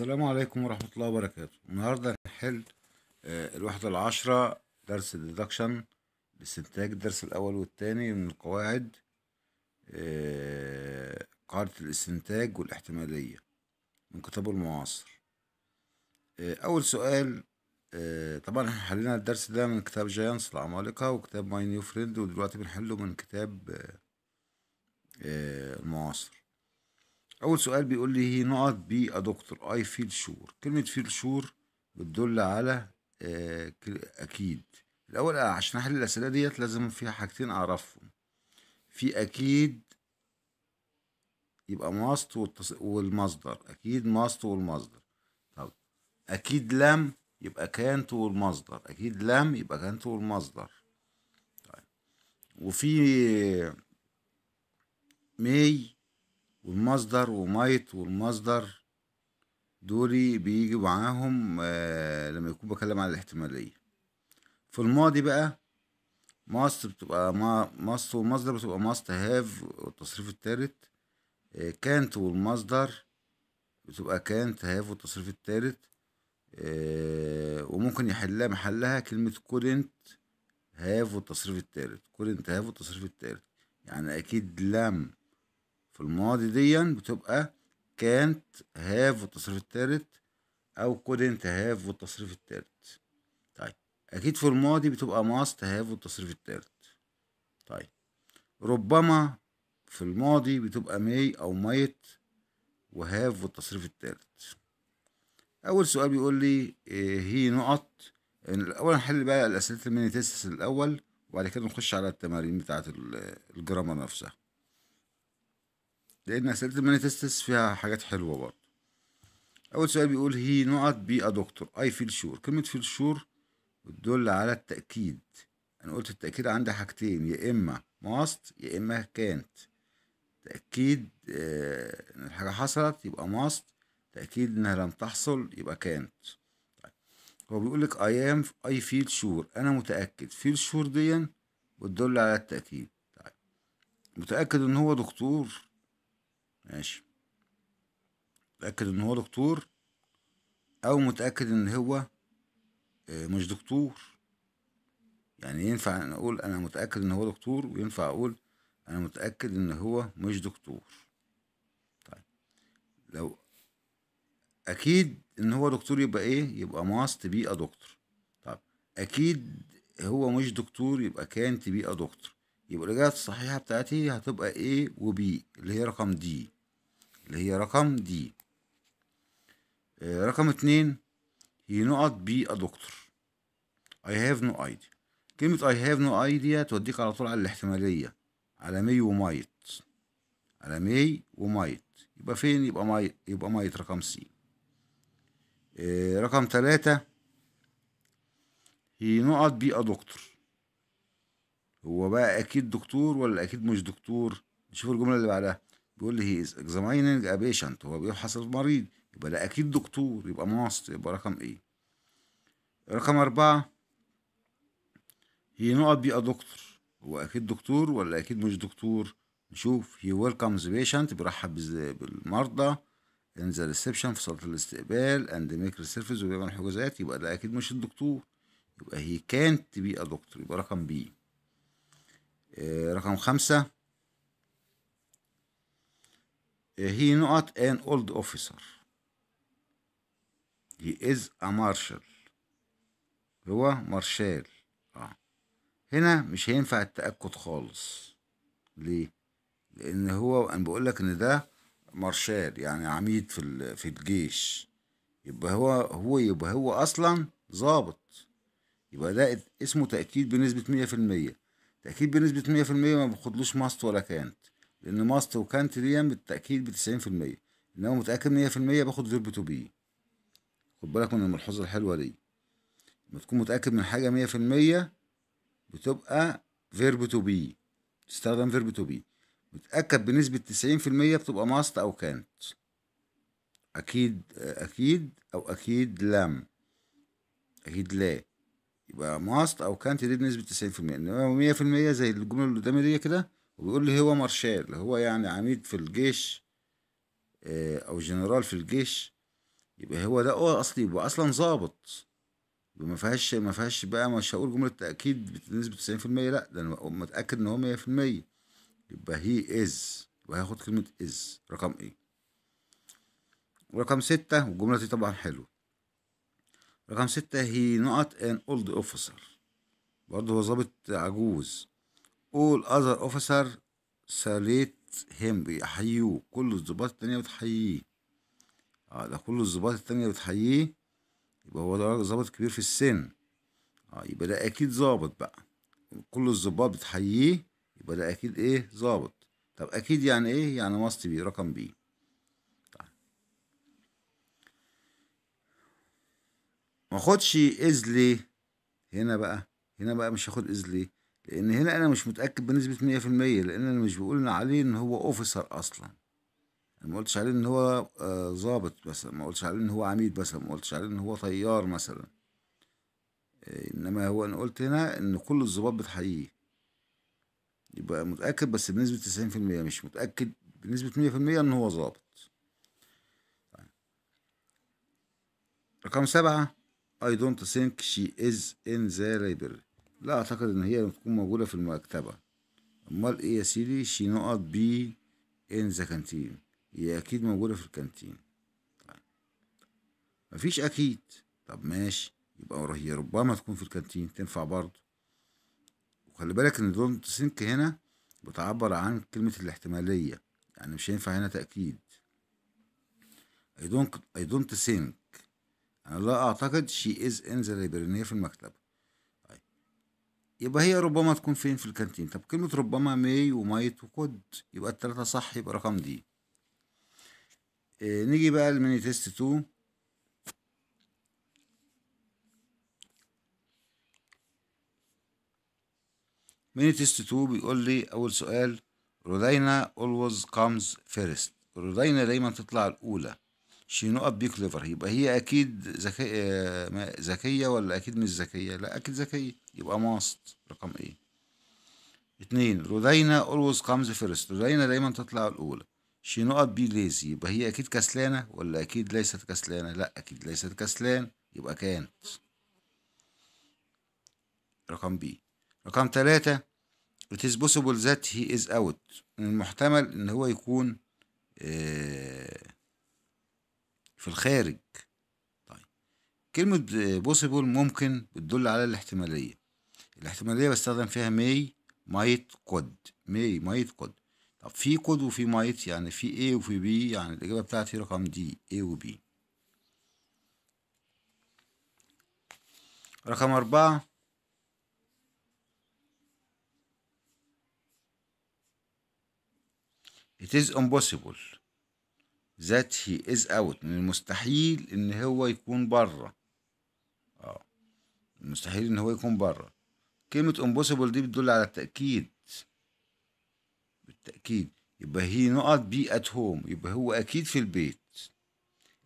السلام عليكم ورحمة الله وبركاته النهاردة هنحل آه، الوحدة العشرة درس الديدكشن لاستنتاج الدرس الأول والتاني من القواعد آه، قاعدة الاستنتاج والاحتمالية من كتاب المعاصر آه، أول سؤال طبعا احنا حلينا الدرس ده من كتاب جاينس العمالقة وكتاب ماي نيو فريند ودلوقتي بنحله من كتاب المعاصر أول سؤال بيقول لي نقط بي أ دكتور أي فيل شور كلمة فيل شور بتدل على آه، أكيد الأول عشان أحل الأسئلة ديت لازم فيها حاجتين أعرفهم في أكيد يبقى ماست والمصدر أكيد ماست والمصدر طب أكيد لم يبقى كانت والمصدر أكيد لم يبقى كانت والمصدر طيب وفي مي والمصدر ومايت والمصدر دولي بيجوا معاهم آه، لما يكون بكلم على الاحتمالية في الماضي بقى ماست بتبقى ماست والمصدر بتبقى ماست هاف والتصريف التالت كانت آه، والمصدر بتبقى كانت هاف والتصريف التالت آه، وممكن يحلها محلها كلمة كودنت هاف والتصريف التالت كودنت هاف والتصريف التالت يعني أكيد لم في الماضي ديا بتبقى كانت هاف والتصريف التالت او كودنت هاف والتصريف التالت طيب اكيد في الماضي بتبقى ماست هاف والتصريف التالت طيب ربما في الماضي بتبقى مي او ميت وهاف والتصريف التالت اول سؤال بيقول لي إيه، هي نقط يعني الاول هنحل بقى الاسئله الميني الاول وبعد كده نخش على التمارين بتاعه الجرامر نفسها لأن أسئلة المانيفستس فيها حاجات حلوة برضه أول سؤال بيقول هي نقط بي أ دكتور أي فيل شور كلمة فيل شور بتدل على التأكيد أنا قلت التأكيد عندي حاجتين يا إما ماست يا إما كانت تأكيد آه، إن الحاجة حصلت يبقى ماست تأكيد إنها لم تحصل يبقى كانت طيب. هو بيقول لك أي أم أي فيل شور أنا متأكد فيل شور دي بتدل على التأكيد طيب. متأكد إن هو دكتور ماشي متأكد ان هو دكتور او متأكد ان هو آه، مش دكتور يعني ينفع أن اقول انا متأكد ان هو دكتور وينفع اقول انا متأكد ان هو مش دكتور طيب لو اكيد ان هو دكتور يبقى ايه يبقى ماست بي ا دكتور طيب اكيد هو مش دكتور يبقى كان تبي ا دكتور يبقى الاجابه الصحيحه بتاعتي هتبقى ايه وبي اللي هي رقم دي اللي هي رقم دي آه، رقم اتنين هي نقط بي دكتور I have no idea كلمة I have no idea توديك على طول على الاحتمالية على مي ومايت على مي ومايت يبقى فين يبقى مايت يبقى مايت رقم سي آه، رقم تلاتة هي نقط بي دكتور هو بقى أكيد دكتور ولا أكيد مش دكتور نشوف الجملة اللي بعدها بيقول لي هي از اكزامينينج ا بيشنت هو بيفحص المريض يبقى ده اكيد دكتور يبقى ماست يبقى رقم ايه رقم أربعة هي نقط بيبقى دكتور هو أكيد دكتور ولا أكيد مش دكتور نشوف هي ويلكمز بيشنت بيرحب بالمرضى ان ذا ريسبشن في صالة الاستقبال اند ميك سيرفيس وبيعمل حجوزات يبقى ده أكيد مش الدكتور يبقى هي كانت بيبقى دكتور يبقى رقم بي آه، رقم خمسة E, he not an old officer he is a marshal هو مارشال اه هنا مش هينفع التأكد خالص ليه لأن هو أنا بقول لك إن ده مارشال يعني عميد في في الجيش يبقى هو هو يبقى هو أصلا ظابط يبقى ده اسمه تأكيد بنسبة مية في المية تأكيد بنسبة مية في المية ما باخدلوش ماست ولا كانت لان ماست وكانت دي يعني بالتاكيد ب 90% انما متاكد 100% باخد فيرب تو بي خد بالك من الملحوظه الحلوه دي لما تكون متاكد من حاجه 100% بتبقى فيرب تو بي تستخدم فيرب تو بي متاكد بنسبه 90% بتبقى ماست او كانت اكيد اكيد او اكيد لم اكيد لا يبقى ماست او كانت دي بنسبه 90% انما 100% زي الجمله اللي قدامي دي كده وبيقول لي هو مارشال هو يعني عميد في الجيش آه، او جنرال في الجيش يبقى هو ده هو اصلي يبقى اصلا ظابط ما فيهاش ما فيهاش بقى مش هقول جمله تاكيد بنسبه 90% لا ده انا متاكد ان هو 100% يبقى هي از وهاخد كلمه از رقم ايه رقم ستة والجملة دي طبعا حلوة رقم ستة هي نقط ان اولد اوفيسر برضه هو ظابط عجوز all other officer salute him بيحيوه كل الظباط التانية بتحييه اه ده كل الظباط التانية بتحييه يبقى هو ده ظابط كبير في السن اه يبقى ده اكيد ظابط بقى كل الظباط بتحييه يبقى ده اكيد ايه ظابط طب اكيد يعني ايه يعني ماست بي رقم بي طيب. ما اخدش هنا بقى هنا بقى مش هاخد ازلي ان هنا انا مش متاكد بنسبه 100% لان انا مش بقول إن عليه ان هو اوفيسر اصلا انا ما قلتش عليه ان هو ظابط آه مثلا ما قلتش عليه ان هو عميد مثلا ما قلتش عليه ان هو طيار مثلا انما هو انا قلت هنا ان كل الظباط بتحييه يبقى متاكد بس بنسبه 90% مش متاكد بنسبه 100% ان هو ظابط رقم سبعة I don't think she is in the library لا اعتقد ان هي تكون موجودة في المكتبة امال ايه يا سيدي شي نقط بي ان ذا كانتين هي اكيد موجودة في الكانتين طيب. مفيش اكيد طب ماشي يبقى هي ربما تكون في الكانتين تنفع برضه وخلي بالك ان دونت سينك هنا بتعبر عن كلمة الاحتمالية يعني مش هينفع هنا تأكيد I don't, I don't think أنا لا أعتقد she is in the library في المكتبة يبقى هي ربما تكون فين في الكانتين طب كلمة ربما ماي ومايت وكود يبقى التلاتة صح يبقى رقم دي آه، نيجي بقى لميني تيست 2 ميني تيست 2 بيقول لي أول سؤال رودينا always comes first رودينا دايما تطلع الأولى شي نقط بي كليفر يبقى هي أكيد ذكية آه، ذكية ولا أكيد مش ذكية لا أكيد ذكية يبقى ماست رقم ايه اتنين رودينا always comes first رودينا دايما تطلع الأولى she not be lazy يبقى هي أكيد كسلانة ولا أكيد ليست كسلانة لا أكيد ليست كسلان يبقى كانت رقم بي رقم تلاتة it is possible that he is out من المحتمل إن هو يكون آه، في الخارج طيب كلمة آه، possible ممكن بتدل على الاحتمالية الاحتمالية بستخدم فيها مي مايت قد مي مايت قد طب في قد وفي مايت يعني في A وفي B يعني الإجابة بتاعتي رقم دي A و B رقم أربعة It is impossible that he is out من المستحيل إن هو يكون بره اه المستحيل إن هو يكون بره كلمة امبوسيبل دي بتدل على التأكيد بالتأكيد يبقى هي نقط بي ات هوم يبقى هو أكيد في البيت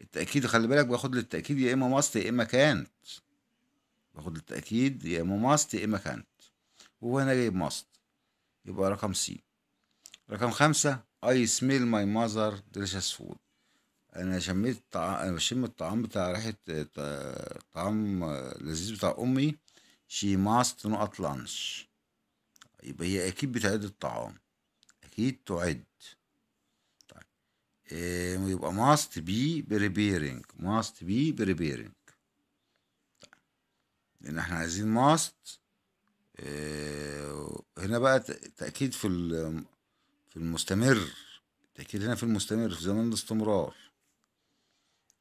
التأكيد خلي بالك باخد للتأكيد يا إما ماست يا إما كانت باخد للتأكيد يا إما ماست يا إما كانت وهو هنا جايب ماست يبقى رقم سي رقم خمسة I smell my mother delicious food أنا شميت طعام أنا بشم الطعام بتاع ريحة آه، طعام آه، لذيذ بتاع أمي she must not lunch يبقى هي اكيد بتعد الطعام اكيد تعد طيب إيه ويبقى must be preparing must be preparing طيب لان احنا عايزين must إيه هنا بقى تاكيد في في المستمر تأكيد هنا في المستمر في زمن الاستمرار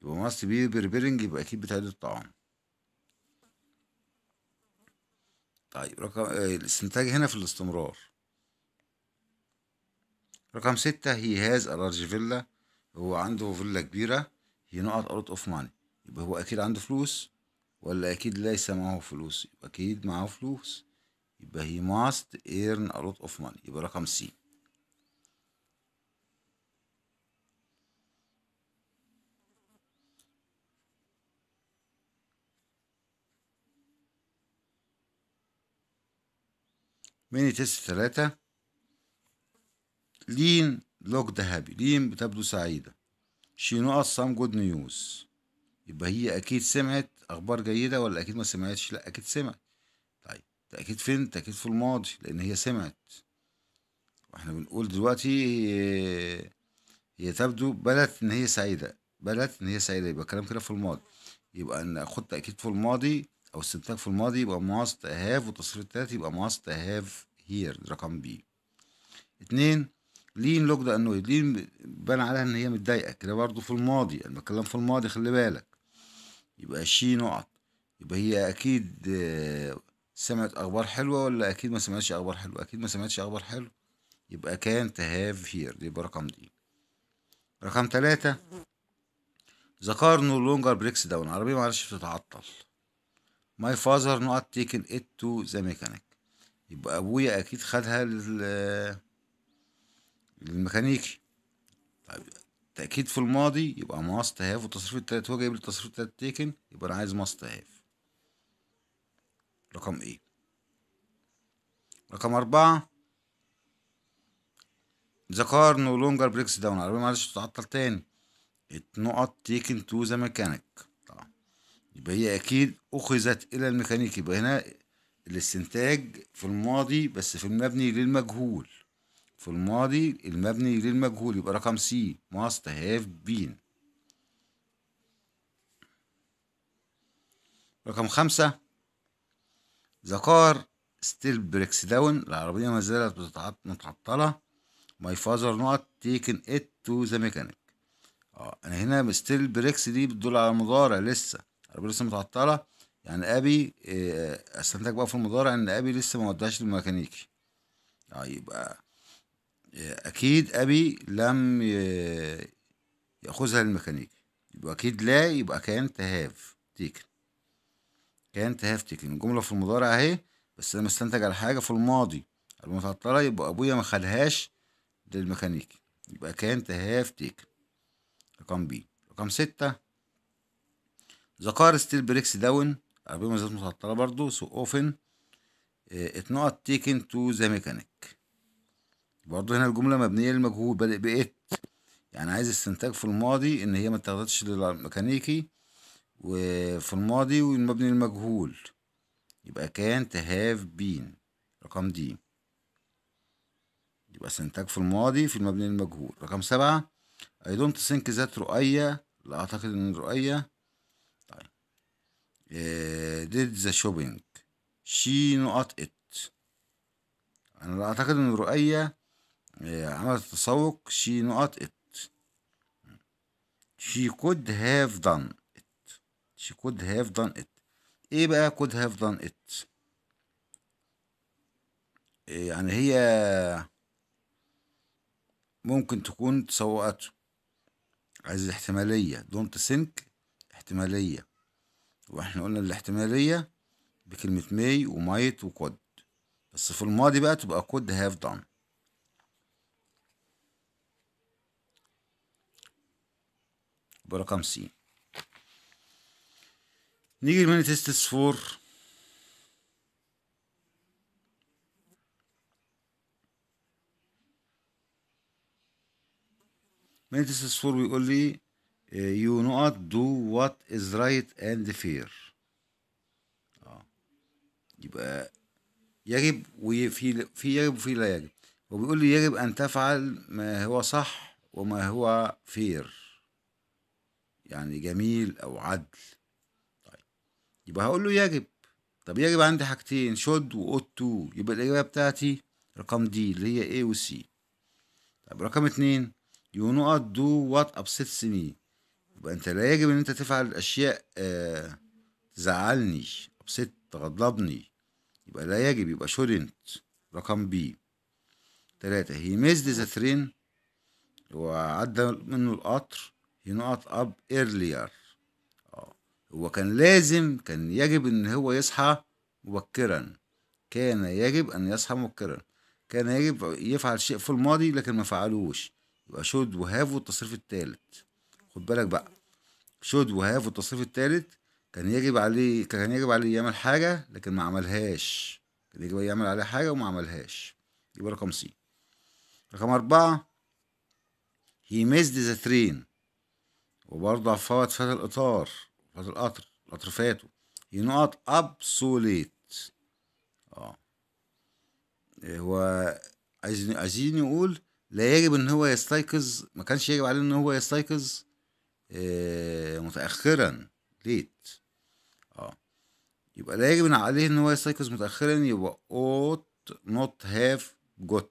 يبقى must be preparing يبقى اكيد بتعد الطعام طيب رقم آه، الاستنتاج هنا في الاستمرار رقم ستة هي هاز أرارج فيلا هو عنده فيلا كبيرة هي نقط أرض أوف ماني يبقى هو أكيد عنده فلوس ولا أكيد ليس معه فلوس يبقى أكيد معه فلوس يبقى هي ماست ايرن ارض اوف ماني يبقى رقم سي ميني تيست ثلاثة لين لوك ذهبي لين بتبدو سعيدة شي نقص سام جود نيوز يبقى هي أكيد سمعت أخبار جيدة ولا أكيد ما سمعتش لا أكيد سمعت طيب تأكيد فين تأكيد في الماضي لأن هي سمعت واحنا بنقول دلوقتي هي تبدو بدت إن هي سعيدة بدت إن هي سعيدة يبقى الكلام كده في الماضي يبقى ناخد تأكيد في الماضي او استنتاج في الماضي يبقى must have والتصريف التالت يبقى must have here رقم بي اتنين لين لوك ده انويد لين بان عليها ان هي متضايقه كده برضه في الماضي انا بتكلم في الماضي خلي بالك يبقى شي نقط يبقى هي اكيد آه، سمعت اخبار حلوه ولا اكيد ما سمعتش اخبار حلوه اكيد ما سمعتش اخبار حلوه يبقى كان تهاف هير دي يبقى رقم دي رقم تلاتة ذا نو لونجر بريكس داون عربية معلش بتتعطل ماي فازر نوت تيكن ات تو ذا ميكانيك يبقى ابويا اكيد خدها لل للميكانيكي طيب تأكيد في الماضي يبقى ماست هاف وتصريف التلات هو جايب لي تصريف التلات تيكن يبقى أنا عايز ماست هاف رقم إيه رقم أربعة ذا كار نو لونجر بريكس داون العربية معلش تتعطل تاني النقط تيكن تو ذا ميكانيك يبقى هي اكيد اخذت الى الميكانيكي يبقى هنا الاستنتاج في الماضي بس في المبني للمجهول في الماضي المبني للمجهول يبقى رقم سي ماست هاف بين رقم خمسة the ستيل بريكس داون العربية ما زالت متعطلة my father not تيكن it to the mechanic اه انا هنا ستيل بريكس دي بتدل على المضارع لسه العربيه لسه متعطله يعني ابي آه، استنتج بقى في المضارع ان ابي لسه ما ودعش للميكانيكي آه، يبقى آه، اكيد ابي لم ياخذها للميكانيكي يبقى اكيد لا يبقى كان تهاف تيكن كان تهاف تيكن الجمله في المضارع اهي بس انا مستنتج على حاجه في الماضي المتعطله يبقى ابويا ما خدهاش للميكانيكي يبقى كان تهاف تيكن رقم بي رقم ستة ذا كار ستيل بريكس داون عربية مزاد متعطلة برضو سو اوفن ات نوت تيكن تو ذا ميكانيك برضو هنا الجملة مبنية للمجهول بادئ بإت يعني عايز استنتاج في الماضي إن هي ما اتاخدتش للميكانيكي وفي الماضي والمبني للمجهول يبقى كان تهاف بين رقم دي يبقى استنتاج في الماضي في المبني للمجهول رقم سبعة I don't think ذات رؤية لا أعتقد إن رؤية did the shopping she not it انا اعتقد ان رؤية عملت تسوق she not it she could have done it she could have done it ايه بقى could have done it يعني هي ممكن تكون تسوقته عايز احتمالية don't think احتمالية واحنا قلنا الاحتمالية بكلمة may ومايت وكود بس في الماضي بقى تبقى كود هاف دان برقم سي نيجي لمانيفستس فور مانيفستس فور بيقول لي Eh, you not do what is right and fair اه يبقى يجب وفي في يجب وفي لا يجب وبيقول لي يجب ان تفعل ما هو صح وما هو فير يعني جميل او عدل طيب يبقى هقول له يجب طب يجب عندي حاجتين شد واوت تو يبقى الاجابه بتاعتي رقم دي اللي هي A و C طب رقم اتنين you not do what upsets me انت لا يجب ان انت تفعل اشياء آه، تزعلني ابسط تغضبني يبقى لا يجب يبقى شودنت رقم بي تلاتة هي ميزد the train وعدى منه القطر هي نقط اب ايرليير اه هو كان لازم كان يجب ان هو يصحى مبكرا كان يجب ان يصحى مبكرا كان يجب يفعل شيء في الماضي لكن ما فعلوش يبقى شود وهاف والتصريف التالت خد بالك بقى شود وهاف والتصريف الثالث كان يجب عليه كان يجب عليه يعمل حاجة لكن ما عملهاش كان يجب عليه يعمل عليه حاجة وما عملهاش يبقى رقم سي رقم أربعة هي ميزد ذا ترين وبرضه فوت فات الإطار فات القطر القطر فاته هي نقط أبسوليت اه إيه هو عايزين عايزين يقول لا يجب ان هو يستيقظ ما كانش يجب عليه ان هو يستيقظ آه، متاخرا ليت اه يبقى لا يجب عليه ان هو يستيقظ متاخرا يبقى ought not have got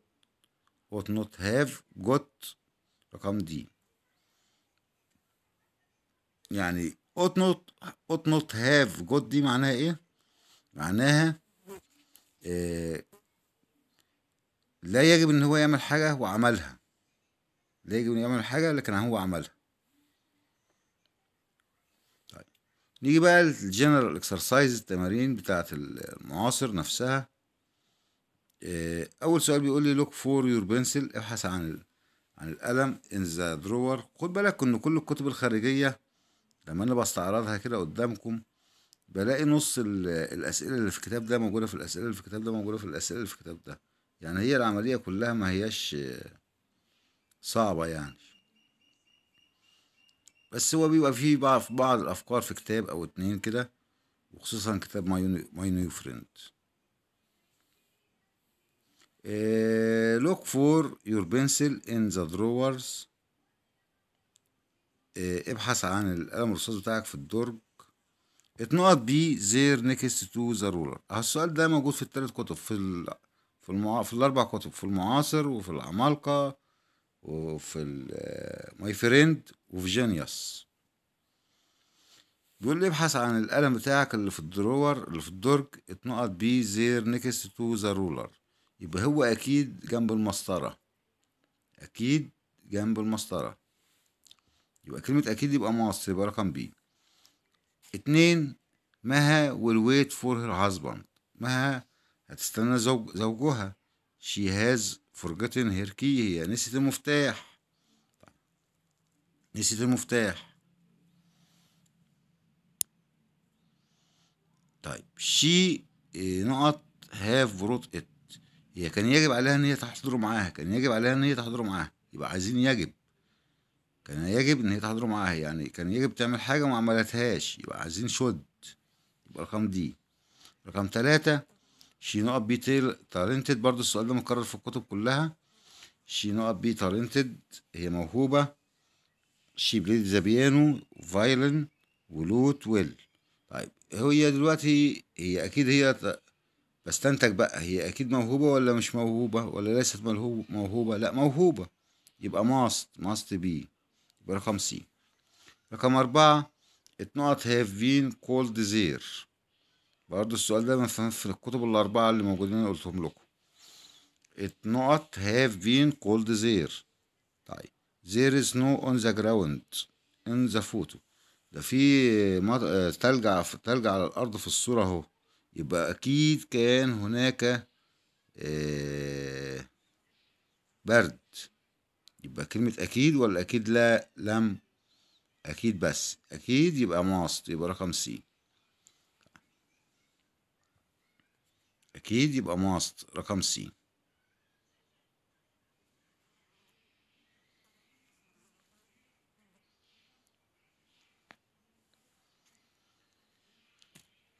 ought not have got رقم دي يعني ought not ought not have got دي معناها ايه معناها إيه لا يجب ان هو يعمل حاجه وعملها لا يجب ان يعمل حاجه لكن هو عملها نيجي بقى للجنرال اكسرسايز التمارين بتاعة المعاصر نفسها آه، اول سؤال بيقول لي لوك فور يور بنسل ابحث عن عن القلم ان ذا درور خد بالك ان كل الكتب الخارجيه لما انا بستعرضها كده قدامكم بلاقي نص الاسئله اللي في الكتاب ده موجوده في الاسئله اللي في الكتاب ده موجوده في الاسئله اللي في الكتاب ده يعني هي العمليه كلها ما هياش صعبه يعني بس هو بيبقى فيه بقى في بعض الافكار في كتاب او اتنين كده وخصوصا كتاب ماي نيو فريند look for your pencil in the drawers آه، ابحث عن القلم الرصاص بتاعك في الدرج اتنقط بي زير نيكست تو ذا رولر السؤال ده موجود في التلات كتب في في, المع... في الاربع كتب في المعاصر وفي العمالقة وفي ماي فريند وفي جينيوس بيقول لي ابحث عن القلم بتاعك اللي في الدرور اللي في الدرج اتنقط بيه زير نيكست تو ذا رولر يبقى هو اكيد جنب المسطره اكيد جنب المسطره يبقى كلمه اكيد يبقى مصر يبقى رقم بي اتنين مها will wait for her husband مها هتستنى زوج زوجها she has forgotten her هي نسيت المفتاح نسيت المفتاح طيب she نقط have بروت it هي كان يجب عليها ان هي تحضر معاها كان يجب عليها ان هي تحضر معاها يبقى عايزين يجب كان يجب ان هي تحضر معاها يعني كان يجب تعمل حاجه ما عملتهاش يبقى عايزين شد يبقى رقم دي رقم ثلاثة شي نقط بي تالنتد برضو السؤال ده مكرر في الكتب كلها شي نقط بي تالنتد هي موهوبة شي بليد ذا بيانو فايلن ولوت ويل طيب هي دلوقتي هي أكيد هي بستنتج بقى هي أكيد موهوبة ولا مش موهوبة ولا ليست موهوبة لأ موهوبة يبقى ماست ماست بي يبقى رقم سي رقم أربعة اتنقط هاف بين كولد زير برضه السؤال ده مثلا في الكتب الأربعة اللي موجودين اللي قلتهم لكم النقط have been called there طيب there is no on the ground in the photo ده في ثلج آه، تلج على على الأرض في الصورة أهو يبقى أكيد كان هناك آه، برد يبقى كلمة أكيد ولا أكيد لا لم أكيد بس أكيد يبقى ماست يبقى رقم سي أكيد يبقى ماست رقم سي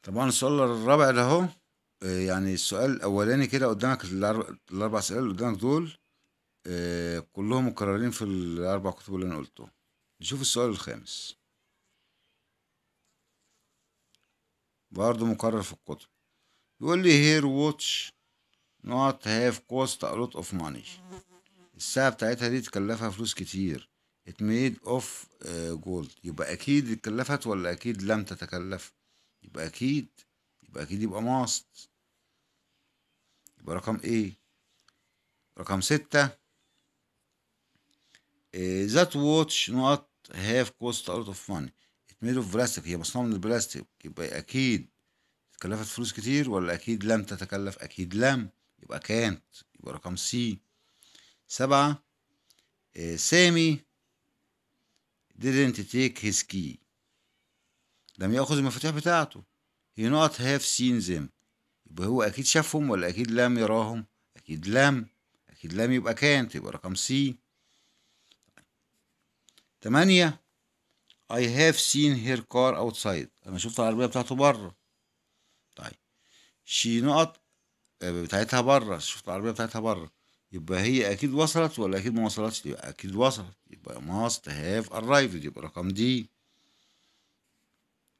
طبعا السؤال الرابع ده اهو آه، يعني السؤال الاولاني كده قدامك الاربع اسئله اللي قدامك دول آه، كلهم مكررين في الاربع كتب اللي انا قلته نشوف السؤال الخامس برضه مكرر في الكتب يقول لي هير واتش نوت هاف كوست ا لوت اوف ماني الساعة بتاعتها دي تكلفها فلوس كتير ات ميد اوف جولد يبقى أكيد اتكلفت ولا أكيد لم تتكلف يبقى أكيد يبقى أكيد يبقى ماست يبقى رقم إيه رقم ستة ذات واتش نوت هاف كوست ا لوت اوف ماني ات ميد اوف بلاستيك هي مصنوعة من البلاستيك يبقى أكيد كلفت فلوس كتير ولا أكيد لم تتكلف أكيد لم يبقى كانت يبقى رقم سي سبعة آه، سامي didn't take his key لم يأخذ المفاتيح بتاعته he not have seen them يبقى هو أكيد شافهم ولا أكيد لم يراهم أكيد لم أكيد لم يبقى كانت يبقى رقم سي تمانية I have seen her car outside أنا شفت العربية بتاعته بره شي نقط آه، بتاعتها بره شفت العربيه بتاعتها بره يبقى هي اكيد وصلت ولا اكيد ما وصلتش يبقى اكيد وصلت يبقى must have arrived يبقى رقم دي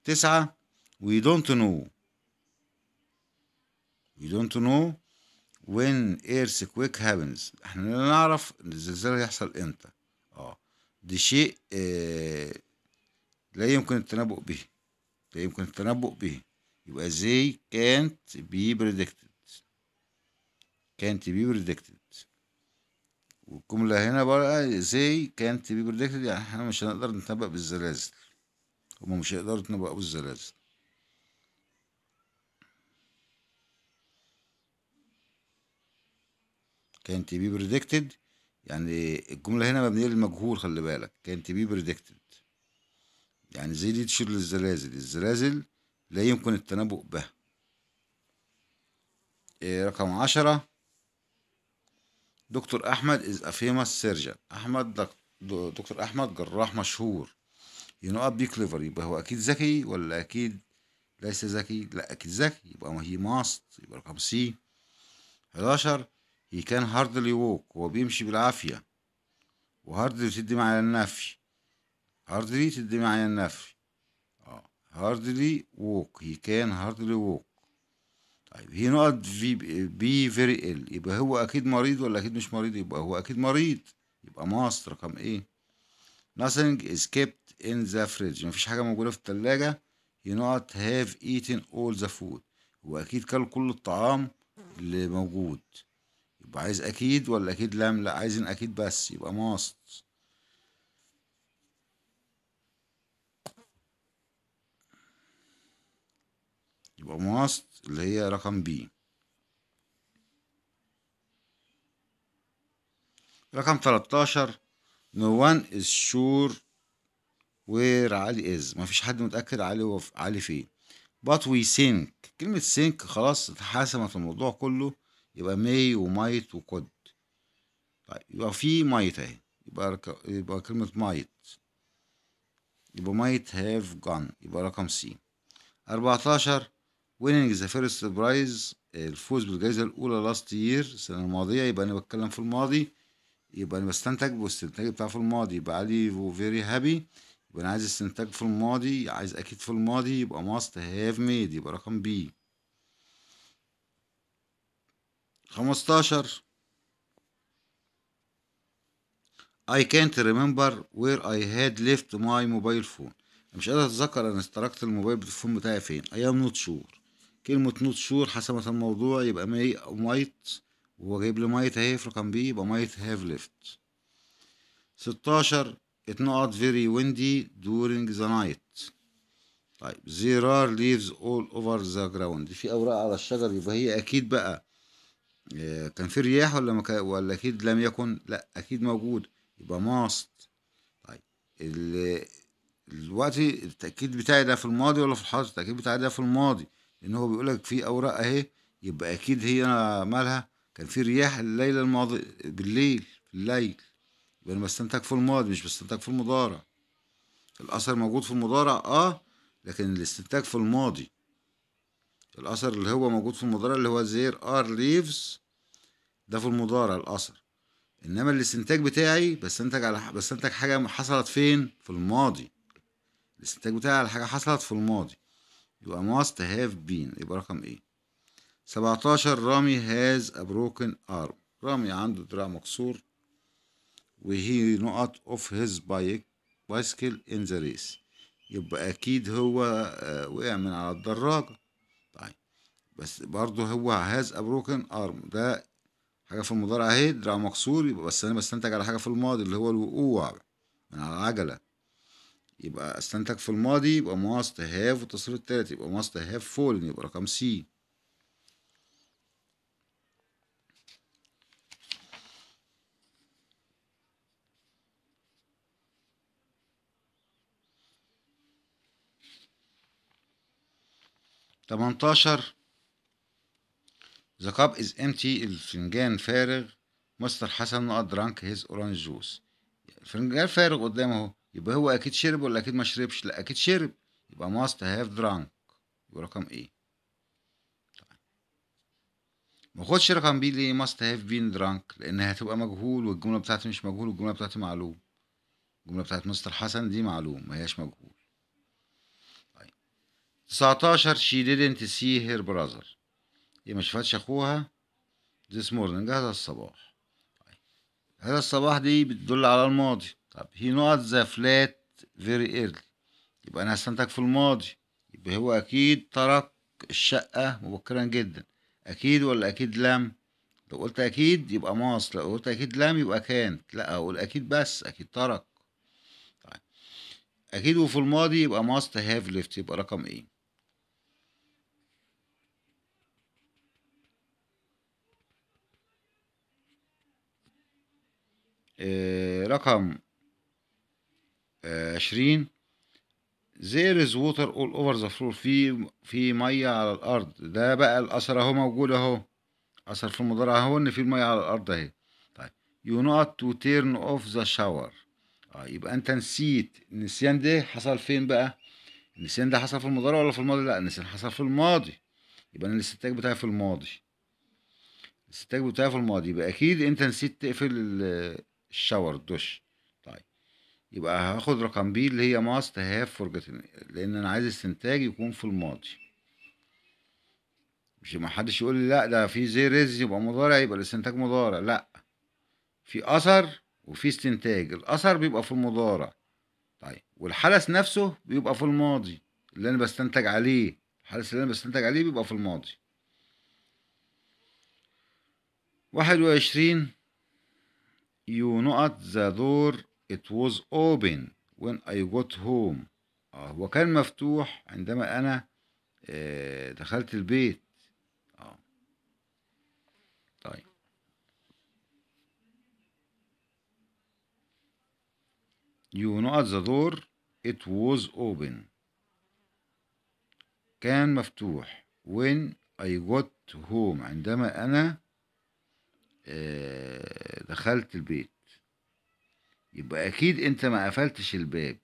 تسعة we don't know we don't know when earthquake happens احنا لا نعرف ان الزلزال هيحصل امتى اه ده شيء اه لا يمكن التنبؤ به لا يمكن التنبؤ به يبقى زي كانت بي بريدكتد كانت بي بريدكتد والجملة هنا بقى زي كانت بي بريدكتد يعني احنا مش هنقدر نتنبأ بالزلازل هما مش هيقدروا يتنبأوا بالزلازل كانت بي بريدكتد يعني الجملة هنا مبنية للمجهول خلي بالك كانت بي بريدكتد يعني زي دي تشير للزلازل الزلازل لا يمكن التنبؤ به إيه، رقم عشرة دكتور أحمد إز a famous surgeon أحمد دكتور أحمد جراح مشهور ينقب بي كليفر يبقى هو أكيد ذكي ولا أكيد ليس ذكي لا أكيد ذكي يبقى ما هي ماست يبقى رقم سي 11 كان can hardly ووك هو بيمشي بالعافية وهاردلي تدي معي النفي هاردلي تدي معي النفي هاردلي ووك هي كان هاردلي ووك طيب هي نقط في بي فيري ال يبقى هو اكيد مريض ولا اكيد مش مريض يبقى هو اكيد مريض يبقى ماست رقم ايه nothing is kept in the fridge مفيش حاجه موجوده في الثلاجه هي نقط هاف ايتن اول ذا فود هو اكيد كل كل الطعام اللي موجود يبقى عايز اكيد ولا اكيد لام لا عايزين اكيد بس يبقى ماست يبقى ماست اللي هي رقم بي رقم 13 no one is sure where علي is مفيش حد متأكد علي هو علي فين but we think كلمة think خلاص اتحسمت الموضوع كله يبقى may ومايت وكود طيب يبقى في مايت اهي يبقى رك... يبقى كلمة مايت يبقى مايت هاف جان يبقى رقم سي 14 ويننج ذا فيرست برايز الفوز بالجائزه الاولى لاست يير السنه الماضيه يبقى انا بتكلم في الماضي يبقى انا بستنتج والاستنتاج بتاعه في الماضي يبقى علي فيري هابي يبقى انا عايز استنتاج في الماضي عايز اكيد في الماضي يبقى ماست هاف ميد يبقى رقم بي خمستاشر I can't remember where I had left my mobile phone مش قادر اتذكر انا استركت الموبايل بالتليفون بتاعي فين I am not sure كلمة نوت شور مثلا الموضوع يبقى ماي مايت جايب لي مايت اهي في رقم بي يبقى مايت هاف ليفت ستاشر ات نوت فيري ويندي دورينج ذا نايت طيب زير ار ليفز اول اوفر ذا جراوند في اوراق على الشجر يبقى هي اكيد بقى آه، كان في رياح ولا مكا... ولا اكيد لم يكن لا اكيد موجود يبقى ماست طيب ال... الوقت التاكيد بتاعي ده في الماضي ولا في الحاضر التاكيد بتاعي ده في الماضي ان هو بيقول لك في اوراق اهي يبقى اكيد هي مالها كان في رياح الليله الماضي بالليل في الليل يبقى انا بستنتج في الماضي مش بستنتج في المضارع الاثر موجود في المضارع اه لكن الاستنتاج في الماضي الاثر اللي هو موجود في المضارع اللي هو زير ار ليفز ده في المضارع الاثر انما الاستنتاج بتاعي بستنتج على بستنتج حاجه حصلت فين في الماضي الاستنتاج بتاعي على حاجه حصلت في الماضي يبقى must have been يبقى رقم ايه 17 رامي has a broken arm رامي عنده دراع مكسور وهي نقط اوف هيز بايك بايسكل ان ذا ريس يبقى اكيد هو آه، وقع من على الدراجه طيب بس برضه هو هاز ا بروكن ارم ده حاجه في المضارع اهي دراع مكسور يبقى بس انا بستنتج على حاجه في الماضي اللي هو الوقوع من على العجله يبقى استنتج في الماضي يبقى ماست هاف والتصريف التالت يبقى ماست هاف فول يبقى رقم سي تمنتاشر The cup is empty الفنجان فارغ مستر حسن not drunk his orange juice الفنجان فارغ قدامه اهو يبقى هو اكيد شرب ولا اكيد ما شربش لا اكيد شرب يبقى must have drunk يبقى رقم ايه ما خدش رقم بي ليه must have been drunk لان هتبقى مجهول والجمله بتاعتي مش مجهول والجمله بتاعتي معلوم الجمله بتاعت مستر حسن دي معلوم ما هياش مجهول طيب 19 she didn't see her brother هي إيه، ما شافتش اخوها this morning هذا الصباح طيب. هذا الصباح دي بتدل على الماضي طب هي نوت ذا فلات فيري ايرلي يبقى انا هستنتج في الماضي يبقى هو اكيد ترك الشقة مبكرا جدا اكيد ولا اكيد لم لو قلت اكيد يبقى ماص لو قلت اكيد لم يبقى كانت لا اقول اكيد بس اكيد ترك طيب اكيد وفي الماضي يبقى must هاف ليفت يبقى رقم ايه رقم عشرين there is water all over the floor في في ميه على الارض ده بقى الاثر اهو موجود اهو اثر في المضارع اهو ان في الميه على الارض اهي طيب you not to turn off the shower اه يبقى انت نسيت النسيان ده حصل فين بقى النسيان ده حصل في المضارع ولا في الماضي لا النسيان حصل في الماضي يبقى انا الاستنتاج بتاعي في الماضي الاستنتاج بتاعي في الماضي يبقى اكيد انت نسيت تقفل الشاور الدش يبقى هاخد رقم بي اللي هي ماست هاف فورجتن لان انا عايز استنتاج يكون في الماضي مش ما حدش يقول لي لا ده في زي ريز يبقى مضارع يبقى الاستنتاج مضارع لا في اثر وفي استنتاج الاثر بيبقى في المضارع طيب والحدث نفسه بيبقى في الماضي اللي انا بستنتج عليه الحدث اللي انا بستنتج عليه بيبقى في الماضي واحد وعشرين يو نقط ذا دور It was open when I got home اه هو كان مفتوح عندما أنا آه دخلت البيت آه. طيب You knocked the door It was open كان مفتوح when I got home عندما أنا آه، دخلت البيت يبقى أكيد أنت ما قفلتش الباب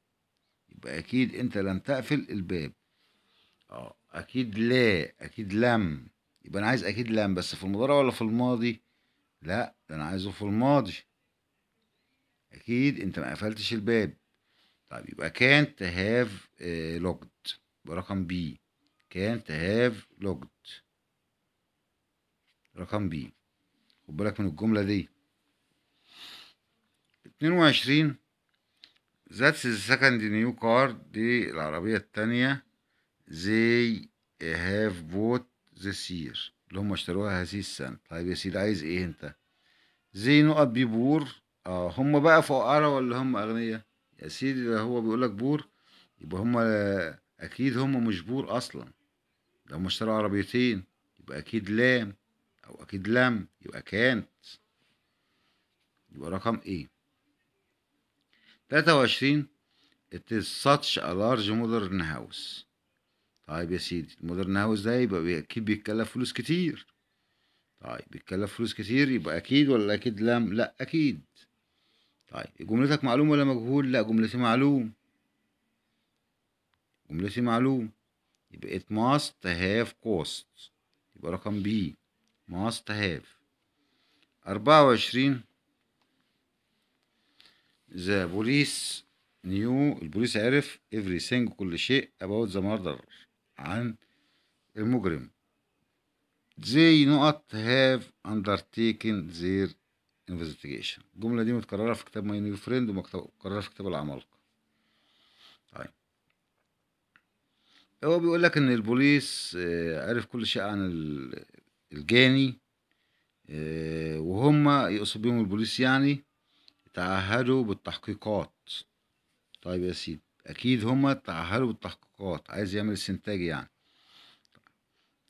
يبقى أكيد أنت لم تقفل الباب أه أكيد لا أكيد لم يبقى أنا عايز أكيد لم بس في المضارع ولا في الماضي لا ده أنا عايزه في الماضي أكيد أنت ما قفلتش الباب طيب يبقى كانت هاف لوجد برقم بي كانت هاف لوجد رقم بي خد بالك من الجملة دي 22 ذاتس ذا سكند نيو car دي العربية التانية زي هاف بوت this يير اللي هم اشتروها هذه السنة طيب يا سيدي عايز ايه انت زي نقط بي بور اه هم بقى فقراء ولا هم اغنياء يا سيدي ده هو بيقول لك بور يبقى هم اكيد هم مش بور اصلا لو هم اشتروا عربيتين يبقى اكيد لام او اكيد لم يبقى كانت يبقى رقم ايه 23 it is such a large modern house طيب يا سيدي المودرن هاوس ده يبقى اكيد بيتكلف فلوس كتير طيب بيتكلف فلوس كتير يبقى اكيد ولا اكيد لم لا اكيد طيب جملتك معلوم ولا مجهول لا جملتي معلوم جملتي معلوم يبقى it must have cost يبقى رقم B must have أربعة وعشرين ذا بوليس نيو البوليس عرف افري سينج كل شيء اباوت ذا مردر عن المجرم they not have undertaken زير انفستيجيشن الجملة دي متكررة في كتاب ماي نيو فريند ومتكررة في كتاب العمالقة طيب. هو بيقول لك ان البوليس آه، عرف كل شيء عن الجاني آه، وهم يقصد بيهم البوليس يعني تعهدوا بالتحقيقات طيب يا سيدي اكيد هما تعهدوا بالتحقيقات عايز يعمل استنتاج يعني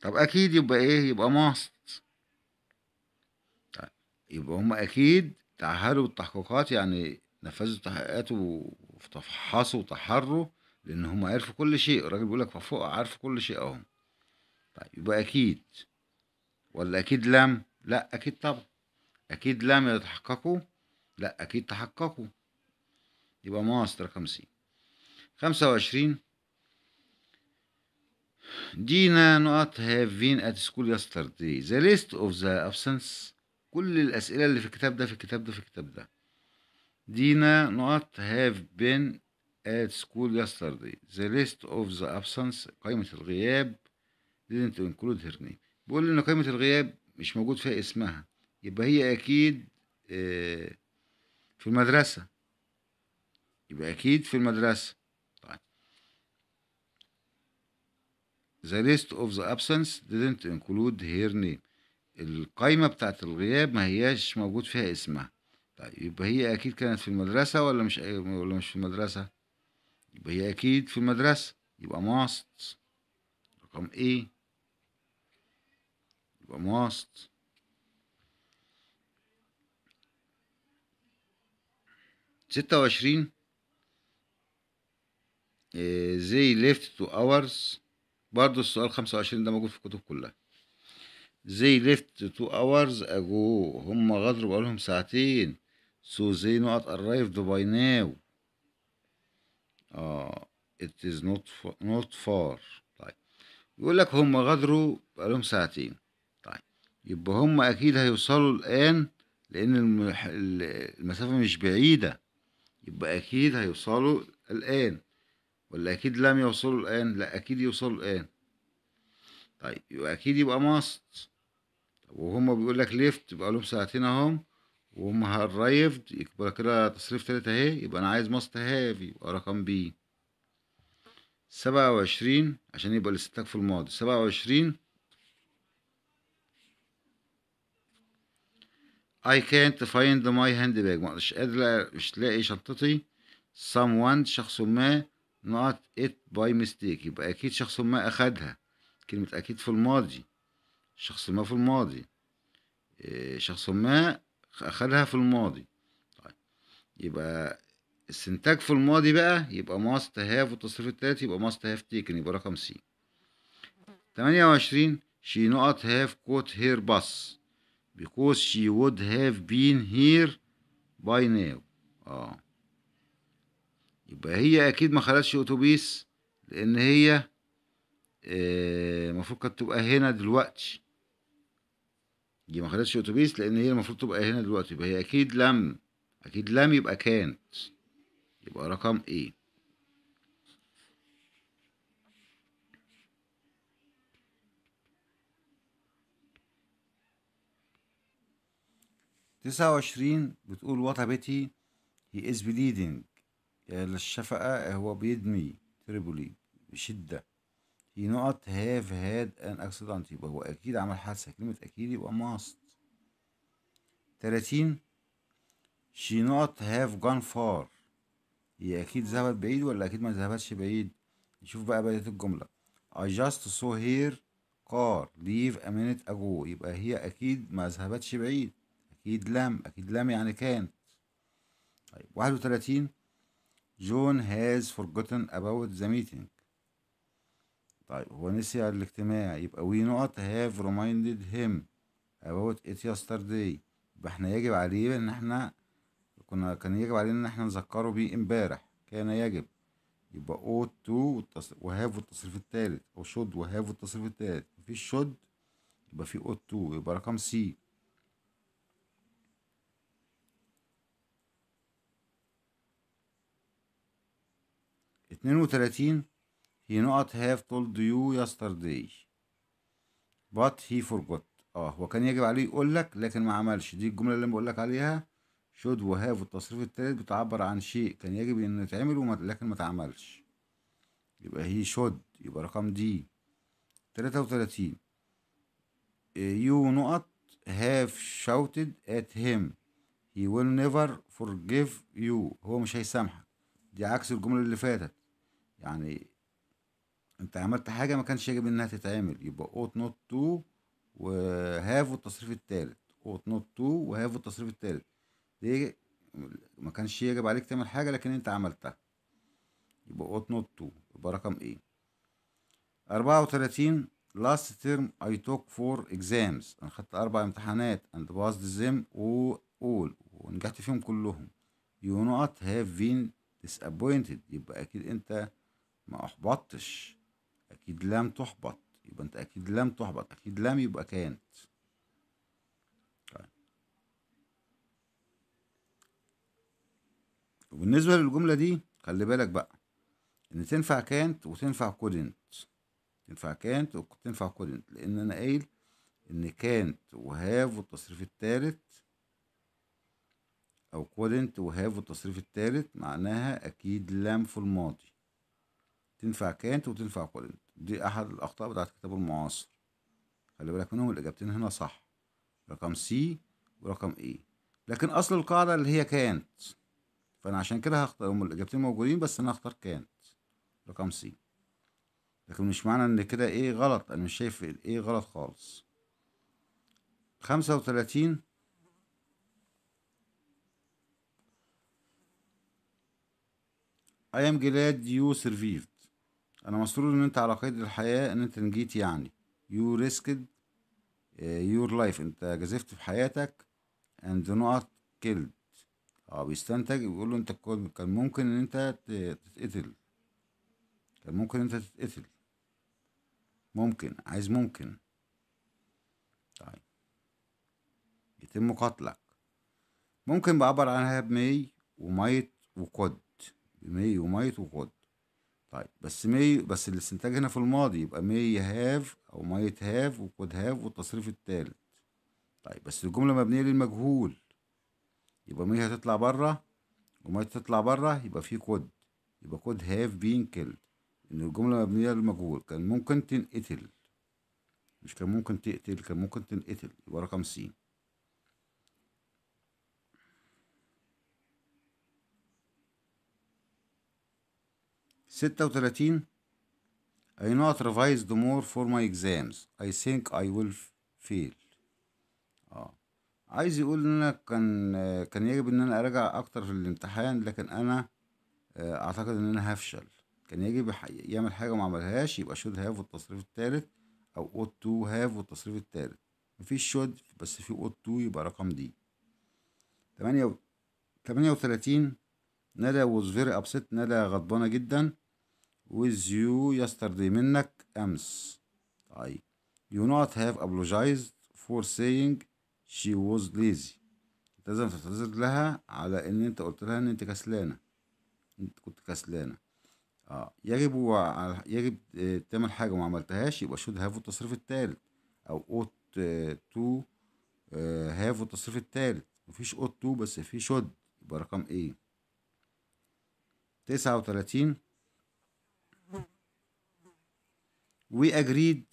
طب اكيد يبقى ايه يبقى ماست طيب يبقى هما اكيد تعهدوا بالتحقيقات يعني نفذوا تحقيقات وفحصوا وتحروا لان هما عرفوا كل شيء الراجل بيقول لك فوق عارف كل شيء اهو طيب يبقى اكيد ولا اكيد لم لا اكيد طبعا اكيد لم يتحققوا لا أكيد تحققوا يبقى ماستر خمسين خمسة وعشرين دينا نقط هاف been ات سكول يسترداي ذا ليست اوف ذا ابسنس كل الأسئلة اللي في الكتاب ده في الكتاب ده في الكتاب ده دينا نقط هاف بين ات سكول يسترداي ذا ليست اوف ذا ابسنس قائمة الغياب didn't include her name بيقول إن قائمة الغياب مش موجود فيها اسمها يبقى هي أكيد آه في المدرسة يبقى أكيد في المدرسة طيب The list of the absence didn't include her name القايمة بتاعت الغياب ما هياش موجود فيها اسمها طيب يبقى هي أكيد كانت في المدرسة ولا مش ولا مش في المدرسة يبقى هي أكيد في المدرسة يبقى must رقم A يبقى must ستة وعشرين آه، زي ليفت تو اورز برضو السؤال خمسة وعشرين ده موجود في الكتب كلها زي ليفت تو اورز اجو هما غدروا بقالهم ساعتين سو زي نقط arrived باي ناو اه it is not نوت not طيب يقول لك هما غدروا بقالهم ساعتين طيب. يبقى هما اكيد هيوصلوا الان لان المسافه مش بعيده يبقى أكيد هيوصلوا الآن ولا أكيد لم يوصلوا الآن لا أكيد يوصلوا الآن طيب يبقى أكيد يبقى ماست طب وهما بيقول لك ليفت يبقى لهم ساعتين أهم وهم هالرايفد يبقى كده تصريف تلاتة أهي يبقى أنا عايز ماست هاف يبقى رقم بي سبعة وعشرين عشان يبقى الاستهلاك في الماضي سبعة وعشرين I can't find my handbag مش قادر مش تلاقي شنطتي someone شخص ما not it by mistake يبقى أكيد شخص ما أخدها كلمة أكيد في الماضي شخص ما في الماضي آه، شخص ما أخدها في الماضي طيب. يبقى السنتاج في الماضي بقى يبقى ماست هاف والتصريف التالت يبقى ماست هاف تيكن يبقى رقم سي تمانية وعشرين شي نقط هاف كوت هير باص because she would have been here by now اه يبقى هي اكيد ما خدتش اتوبيس لان هي آه، المفروض كانت تبقى هنا دلوقتي دي ما خدتش اتوبيس لان هي المفروض تبقى هنا دلوقتي يبقى هي اكيد لم اكيد لم يبقى كانت يبقى رقم ايه 29 بتقول وطبتي هي از بليدنج للشفقة إيه هو بيدمي تريبولي بشدة هي نقط هاف هاد ان اكسيدنت يبقى هو اكيد عمل حادثة كلمة اكيد يبقى ماست 30 شي نقط هاف جون فار هي اكيد ذهبت بعيد ولا اكيد ما ذهبتش بعيد نشوف بقى بداية الجملة I just saw her car leave a minute ago يبقى هي اكيد ما ذهبتش بعيد أكيد لم أكيد لم يعني كان طيب 31 جون هاز forgotten about the meeting طيب هو نسي الاجتماع يبقى وي نوت هاف reminded هيم about it yesterday يبقى احنا يجب عليه ان احنا كنا كان يجب علينا ان احنا نذكره بيه امبارح كان يجب يبقى ought to وهاف والتصريف التالت او should وهاف والتصريف التالت مفيش should يبقى في ought to يبقى رقم سي 32 هي نقط هاف تولد يو يسترداي but he فورجوت اه هو كان يجب عليه يقول لك لكن ما عملش دي الجملة اللي انا بقول لك عليها should وهاف التصريف الثالث بتعبر عن شيء كان يجب انه يتعمل لكن ما اتعملش يبقى هي should يبقى رقم دي 33 يو نقط هاف شوتد ات هيم he will never forgive you هو مش هيسامحك دي عكس الجملة اللي فاتت يعني انت عملت حاجه ما كانش يجب انها تتعمل يبقى اوت نوت تو وهاف التصريف الثالث اوت نوت تو وهاف التصريف الثالث دي ما كانش يجب عليك تعمل حاجه لكن انت عملتها يبقى اوت نوت تو يبقى رقم ايه أربعة وتلاتين last term I took four exams أنا خدت أربع امتحانات and passed them all ونجحت فيهم كلهم you not have been disappointed يبقى أكيد أنت ما أحبطتش أكيد لم تحبط يبقى أنت أكيد لم تحبط أكيد لم يبقى كانت طيب. وبالنسبة للجملة دي خلي بالك بقى إن تنفع كانت وتنفع كودنت تنفع كانت وتنفع كودنت لأن أنا قايل إن كانت وهاف والتصريف التالت أو كودنت وهاف والتصريف التالت معناها أكيد لم في الماضي تنفع كانت وتنفع كولنت دي أحد الأخطاء بتاعت الكتاب المعاصر خلي بالك منهم الإجابتين هنا صح رقم سي ورقم اي لكن أصل القاعدة اللي هي كانت فأنا عشان كده هختار هم الإجابتين موجودين بس أنا هختار كانت رقم سي لكن مش معنى إن كده ايه غلط أنا مش شايف ايه غلط خالص خمسة وتلاتين I am glad you survived انا مسرور ان انت على قيد الحياه ان انت نجيت يعني يو ريسكد يور لايف انت جزفت في حياتك اند نوت كيلد اه بيستنتج بيقول له انت كان ممكن ان انت تتقتل كان ممكن انت تتقتل ممكن عايز ممكن طيب يتم قتلك ممكن بعبر عنها بمي وميت وقد بمي وميت وقد طيب بس مي بس الاستنتاج هنا في الماضي يبقى مي هاف او مايت هاف وكود هاف والتصريف التالت طيب بس الجمله مبنيه للمجهول يبقى مي هتطلع بره ومايت تطلع بره يبقى في كود يبقى كود هاف بين كيلد ان الجمله مبنيه للمجهول كان ممكن تنقتل مش كان ممكن تقتل كان ممكن تنقتل يبقى رقم سين ستة وتلاتين I not revised more for my exams I think I will fail اه عايز يقول ان انا كان كان يجب ان انا اراجع اكتر في الامتحان لكن انا آه، اعتقد ان انا هفشل كان يجب يعمل حاجه ما عملهاش يبقى should have والتصريف التالت او ought to have والتصريف التالت مفيش should بس في ought to يبقى رقم دي تمانية تمانية وتلاتين ندى was very upset ندى غضبانة جدا with you yesterday منك أمس طيب you not have apologized for saying she was lazy لازم تعتذر لها على ان انت قلت لها ان انت كسلانة انت كنت كسلانة اه يجب و... يجب آه، تعمل حاجة وما عملتهاش يبقى should have التصريف التالت او ought to آه، have التصريف التالت مفيش ought to بس في should يبقى رقم ايه تسعة وتلاتين We agreed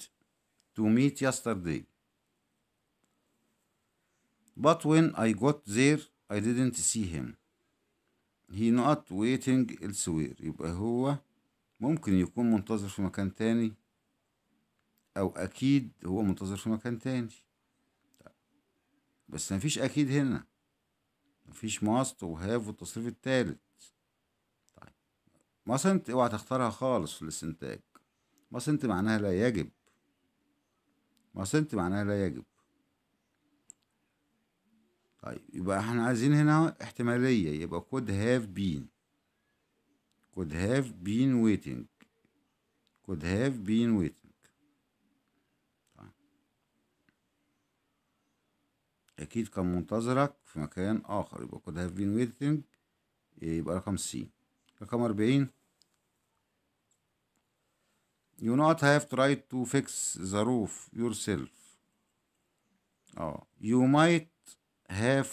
to meet yesterday. But when I got there, I didn't see him. He not waiting elsewhere. يبقى هو ممكن يكون منتظر في مكان تاني أو أكيد هو منتظر في مكان تاني بس مفيش أكيد هنا مفيش ماست وهاف والتصريف التالت طيب ماست اوعى تختارها خالص في الاستنتاج ما سنت معناها لا يجب ما سنت معناها لا يجب طيب يبقى احنا عايزين هنا احتمالية يبقى could have been could have been waiting could have been waiting طيب. أكيد كان منتظرك في مكان آخر يبقى could have been waiting يبقى رقم سي رقم أربعين you not have tried to fix the roof yourself اه you might have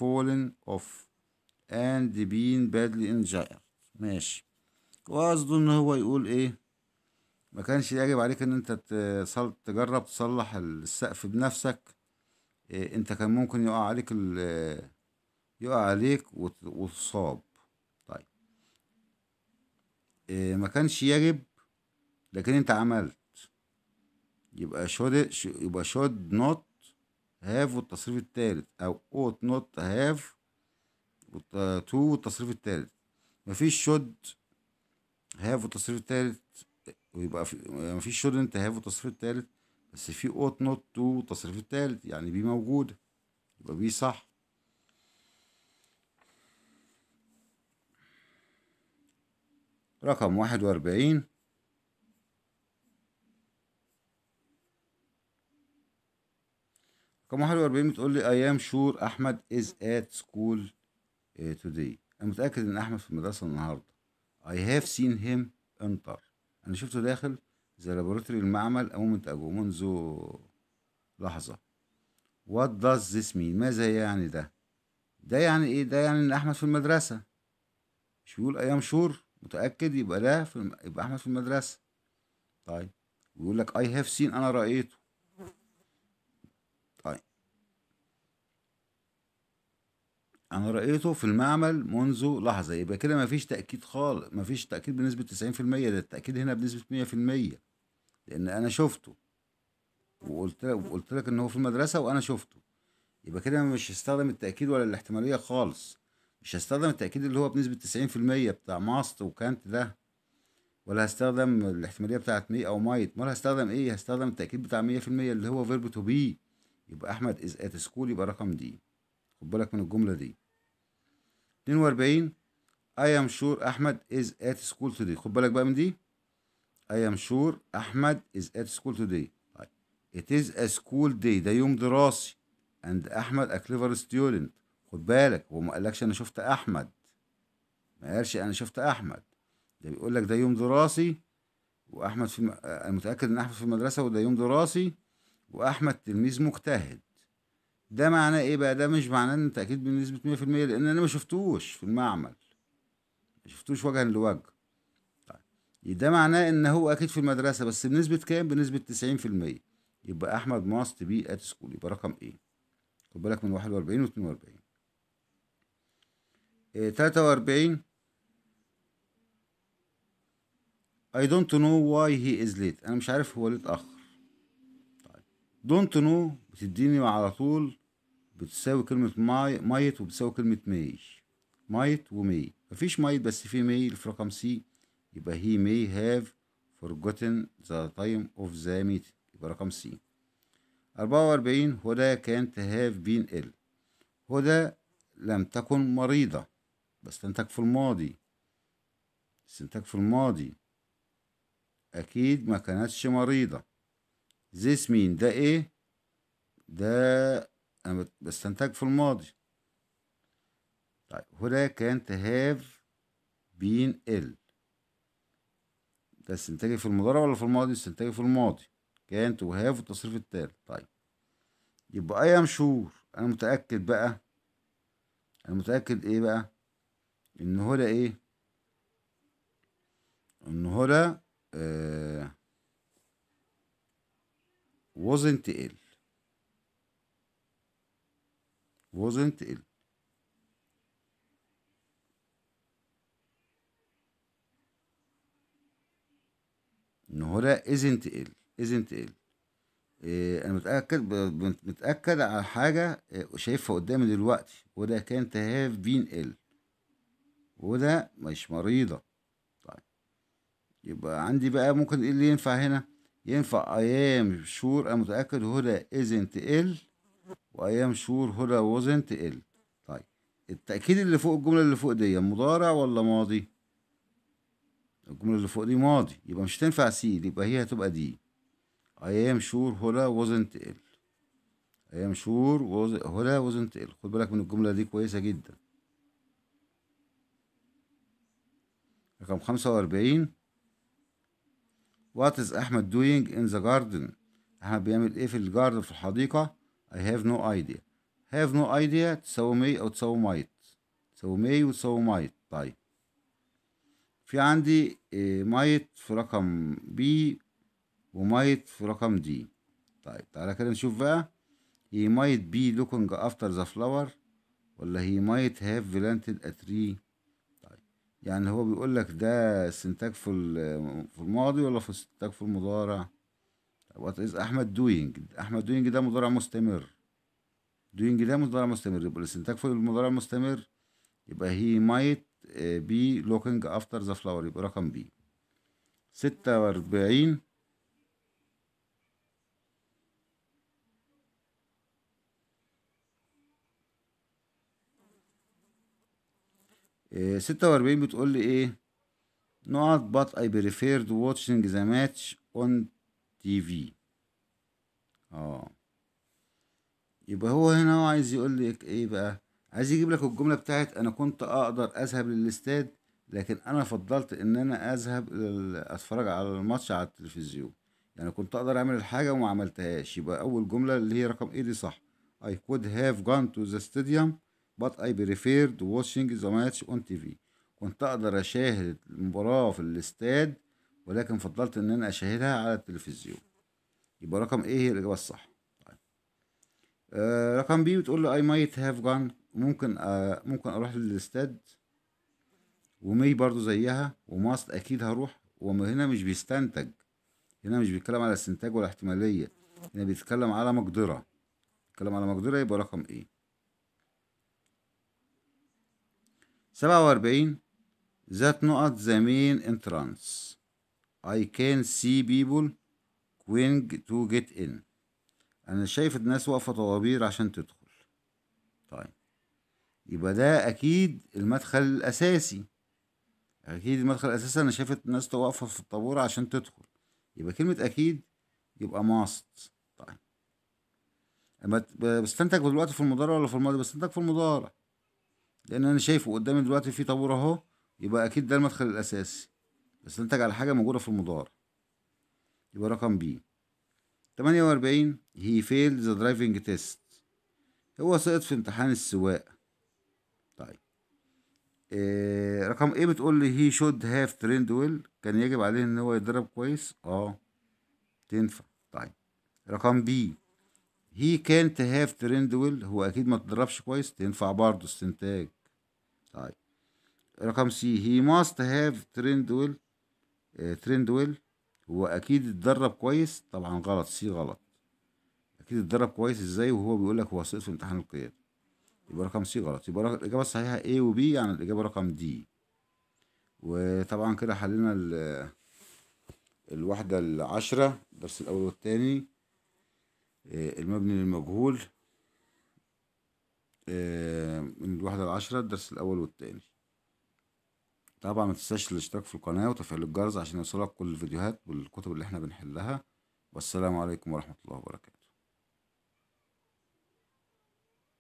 fallen off and been badly injured ماشي وقصده ان هو يقول ايه ما كانش يجب عليك ان انت تجرب تصلح السقف بنفسك إيه انت كان ممكن يقع عليك يقع عليك وتصاب طيب إيه ما كانش يجب لكن انت عملت يبقى شود يبقى شود نوت هاف والتصريف التالت او اوت نوت هاف تو والتصريف التالت مفيش شود هاف والتصريف التالت ويبقى في مفيش شود انت هاف والتصريف التالت بس في اوت نوت تو والتصريف التالت يعني بي موجوده يبقى بي صح رقم واحد وأربعين رقم 41 بتقول لي ايام شور احمد از ات سكول توداي انا متاكد ان احمد في المدرسه النهارده اي هاف سين هيم انتر انا شفته داخل ذا لابوراتوري المعمل او منذ منذ لحظه وات داز ذس مين ماذا يعني ده ده يعني ايه ده يعني ان احمد في المدرسه مش بيقول ايام شور متاكد يبقى ده في الم... يبقى احمد في المدرسه طيب ويقول لك اي هاف سين انا رايته انا رأيته في المعمل منذ لحظة يبقى كده مفيش تأكيد خالص مفيش تأكيد بنسبة 90% ده التأكيد هنا بنسبة 100% لأن أنا شفته وقلت لك وقلت لك إن هو في المدرسة وأنا شفته يبقى كده مش هستخدم التأكيد ولا الاحتمالية خالص مش هستخدم التأكيد اللي هو بنسبة 90% بتاع ماست وكانت ده ولا هستخدم الاحتمالية بتاعت مي أو مايت أمال هستخدم إيه؟ هستخدم التأكيد بتاع 100% اللي هو فيرب تو بي يبقى أحمد إز أت سكول يبقى رقم دي خد بالك من الجملة دي 42 I am sure أحمد is at school today خد بالك بقى من دي I am sure أحمد is at school today طيب It is a school day ده يوم دراسي and أحمد a clever student خد بالك هو ما قالكش أنا شفت أحمد ما قالش أنا شفت أحمد ده بيقول لك ده يوم دراسي وأحمد في الم... آه، أنا متأكد إن أحمد في المدرسة وده يوم دراسي وأحمد تلميذ مجتهد ده معناه ايه بقى ده مش معناه ان انت اكيد بنسبه 100% لان انا ما شفتوش في المعمل ما شفتوش وجها لوجه طيب ده معناه ان هو اكيد في المدرسه بس بنسبه كام بنسبه 90% يبقى احمد ماست بي ات سكول يبقى رقم ايه خد بالك من 41 و 42 إيه 43 I don't know why he is late انا مش عارف هو ليه اتاخر طيب don't know بتديني على طول بتساوي كلمة ماي مايت وبتساوي كلمة مي مايت ومي مفيش مايت بس في مي في رقم سي يبقى هي مي هاف forgotten the time of the meeting يبقى رقم سي أربعة وأربعين هدى كانت هاف بين إل هدى لم تكن مريضة بس تنتج في الماضي استنتاج في الماضي أكيد ما كانتش مريضة this mean ده إيه ده أنا بستنتج في الماضي طيب هنا كانت هاف بين ال ده استنتاجي في المضارع ولا في الماضي استنتاجي في الماضي كانت وهاف والتصريف التالت طيب يبقى اي ام شور انا متاكد بقى انا متاكد ايه بقى ان هنا ايه ان هنا آه wasn't ال wasn't ill. ان هو ده isn't ill isn't ill إيه انا متاكد متاكد على حاجه إيه، شايفها قدامي دلوقتي وده كانت هاف بين ill وده مش مريضه طيب يبقى عندي بقى ممكن ايه اللي ينفع هنا ينفع I am sure انا متاكد هدى isn't ill واي ام شور هدى وزنت ال طيب التاكيد اللي فوق الجمله اللي فوق دي مضارع ولا ماضي الجمله اللي فوق دي ماضي يبقى مش هتنفع سي يبقى هي هتبقى دي اي ام شور هدى وزنت ال اي ام شور هدى وزنت ال خد بالك من الجمله دي كويسه جدا رقم خمسة وأربعين is أحمد doing in the garden؟ أحمد بيعمل إيه في الجاردن في الحديقة I have no idea have no idea تساوي may أو تساوي might تساوي may وتساوي might طيب في عندي إيه، might في رقم B ومايت في رقم دي طيب تعالى كده نشوف بقى he might be looking after the flower ولا he might have planted a tree طيب يعني هو بيقول لك ده استنتاج في في الماضي ولا في استنتاج في المضارع وات از احمد دوينج احمد دوينج ده مضارع مستمر دوينج ده مضارع مستمر يبقى الاستنتاج فوق المضارع المستمر يبقى هي مايت بي لوكينج افتر ذا فلاور يبقى رقم بي 46 واربعين uh, ستة واربعين بتقول لي ايه نقط but I preferred watching the match on تي في اه يبقى هو هنا هو عايز يقول لك ايه بقى عايز يجيب لك الجمله بتاعت انا كنت اقدر اذهب للاستاد لكن انا فضلت ان انا اذهب اتفرج على الماتش على التلفزيون يعني كنت اقدر اعمل الحاجه وما عملتهاش يبقى اول جمله اللي هي رقم ايه دي صح I could have gone to the stadium but I preferred watching the match on TV كنت اقدر اشاهد المباراه في الاستاد ولكن فضلت إن أنا أشاهدها على التلفزيون يبقى رقم ايه هي الإجابة الصح طيب. آه رقم بي بتقول له I might have gone ممكن آه ممكن أروح للاستاد ومي برضو زيها وماست أكيد هروح وهنا مش بيستنتج هنا مش بيتكلم على استنتاج ولا احتمالية هنا بيتكلم على مقدرة بيتكلم على مقدرة يبقى رقم ايه سبعة وأربعين ذات نقط زمين انترانس I can see people going to get in أنا شايف الناس واقفة طوابير عشان تدخل طيب يبقى ده أكيد المدخل الأساسي أكيد المدخل الأساسي أنا شايف الناس واقفة في الطابور عشان تدخل يبقى كلمة أكيد يبقى ماست طيب بستنتج دلوقتي في المضارع ولا في الماضي بستنتج في المضارع لأن أنا شايفه قدامي دلوقتي في طابور أهو يبقى أكيد ده المدخل الأساسي بستنتج على حاجة موجودة في المدار يبقى رقم بي تمانية وأربعين هي فيل ذا درايفنج تيست هو سقط في امتحان السواقة طيب إيه رقم ايه بتقول لي هي شود هاف تريند ويل كان يجب عليه ان هو يتدرب كويس اه تنفع طيب رقم بي هي كانت هاف تريند ويل هو اكيد ما تدربش كويس تنفع برضه استنتاج طيب رقم سي هي ماست هاف تريند ويل تريندويل هو اكيد اتدرب كويس طبعا غلط سي غلط اكيد اتدرب كويس ازاي وهو بيقول لك هو سقط في امتحان القيادة يبقى رقم سي غلط يبقى الاجابه الصحيحه A و B يعني الاجابه رقم D وطبعا كده حلينا الوحده العشرة الدرس الاول والتاني المبني للمجهول من الوحده العشرة الدرس الاول والتاني طبعا ما تنساش الاشتراك في القناة وتفعيل الجرس عشان يوصلك كل الفيديوهات والكتب اللي احنا بنحلها والسلام عليكم ورحمة الله وبركاته